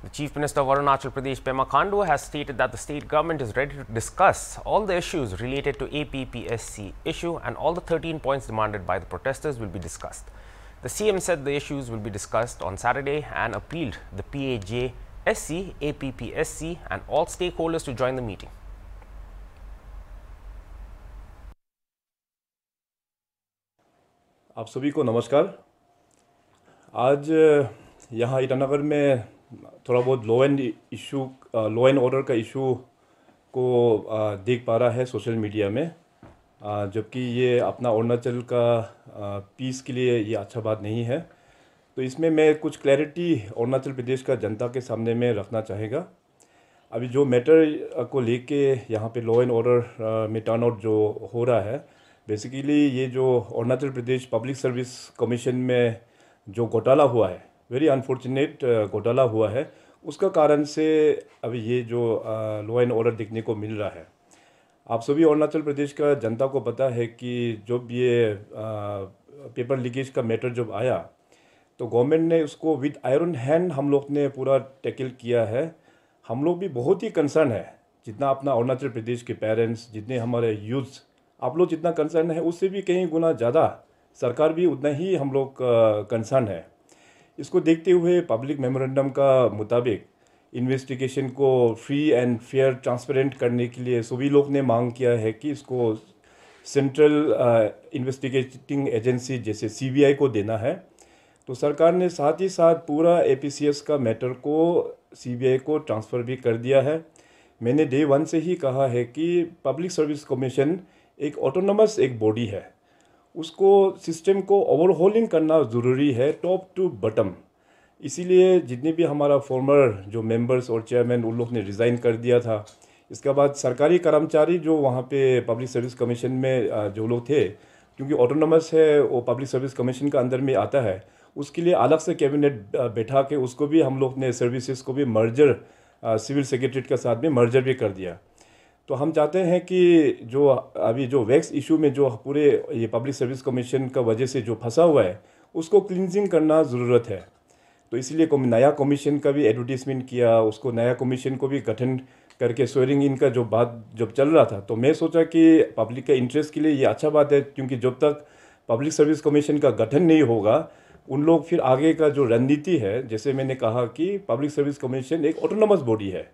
The Chief Minister of Arunachal Pradesh Pema Khandu has stated that the state government is ready to discuss all the issues related to APPSC issue and all the 13 points demanded by the protesters will be discussed. The CM said the issues will be discussed on Saturday and appealed the PAJSC, APPSC and all stakeholders to join the meeting. आप सभी को नमस्कार आज यहाँ ईटानगर में थोड़ा बहुत law and issue law and order का इशू को आ, uh, देख पा रहा है सोशल मीडिया में uh, जबकि ये अपना अरुणाचल का पीस uh, के लिए ये अच्छा बात नहीं है तो इसमें मैं कुछ क्लैरिटी अरुणाचल प्रदेश का जनता के सामने में रखना चाहेगा अभी जो मैटर को लेके यहाँ पे लॉ एंड ऑर्डर में टर्न आउट जो हो रहा है बेसिकली ये जो Arunachal Pradesh public service commission में जो घोटाला हुआ है वेरी अनफॉर्चुनेट uh, घोटाला हुआ है उसका कारण से अभी ये जो लॉ एंड ऑर्डर देखने को मिल रहा है आप सभी अरुणाचल प्रदेश का जनता को पता है कि जब ये पेपर uh, लीकेज का मैटर जब आया तो गवर्नमेंट ने उसको विद आयरन हैंड हम लोग ने पूरा टैकल किया है हम लोग भी बहुत ही कंसर्न है जितना अपना अरुणाचल प्रदेश के पेरेंट्स जितने हमारे यूथ्स आप लोग जितना कंसर्न है उससे भी कहीं गुना ज़्यादा सरकार भी उतना ही हम लोग कंसर्न uh, है इसको देखते हुए पब्लिक मेमोरेंडम का मुताबिक इन्वेस्टिगेशन को फ्री एंड फेयर ट्रांसपेरेंट करने के लिए सभी लोग ने मांग किया है कि इसको सेंट्रल इन्वेस्टिगेटिंग एजेंसी जैसे सीबीआई को देना है तो सरकार ने साथ ही साथ पूरा एपीसीएस का मैटर को सीबीआई को ट्रांसफ़र भी कर दिया है मैंने डे वन से ही कहा है कि पब्लिक सर्विस कमीशन एक ऑटोनमस एक बॉडी है उसको सिस्टम को ओवरहोलिंग करना ज़रूरी है टॉप टू बटम इसीलिए जितने भी हमारा फॉर्मर जो मेंबर्स और चेयरमैन उन लोग ने रिज़ाइन कर दिया था इसके बाद सरकारी कर्मचारी जो वहाँ पे पब्लिक सर्विस कमीशन में जो लोग थे क्योंकि ऑटोनमस है वो पब्लिक सर्विस कमीशन के अंदर में आता है उसके लिए अलग से कैबिनेट बैठा के उसको भी हम लोग ने सर्विसेज को भी मर्जर सिविल सेक्रेटरीट के साथ में मर्जर भी कर दिया तो हम चाहते हैं कि जो अभी जो वैक्स इशू में जो पूरे ये पब्लिक सर्विस कमीशन का वजह से जो फंसा हुआ है उसको क्लिनजिंग करना ज़रूरत है तो इसलिए नया कमीशन का भी एडवर्टीजमेंट किया उसको नया कमीशन को भी गठन करके स्वेरिंग इन का जो बात जब चल रहा था तो मैं सोचा कि पब्लिक के इंटरेस्ट के लिए ये अच्छा बात है क्योंकि जब तक पब्लिक सर्विस कमीशन का गठन नहीं होगा उन लोग फिर आगे का जो रणनीति है जैसे मैंने कहा कि पब्लिक सर्विस कमीशन एक ऑटोनमस बॉडी है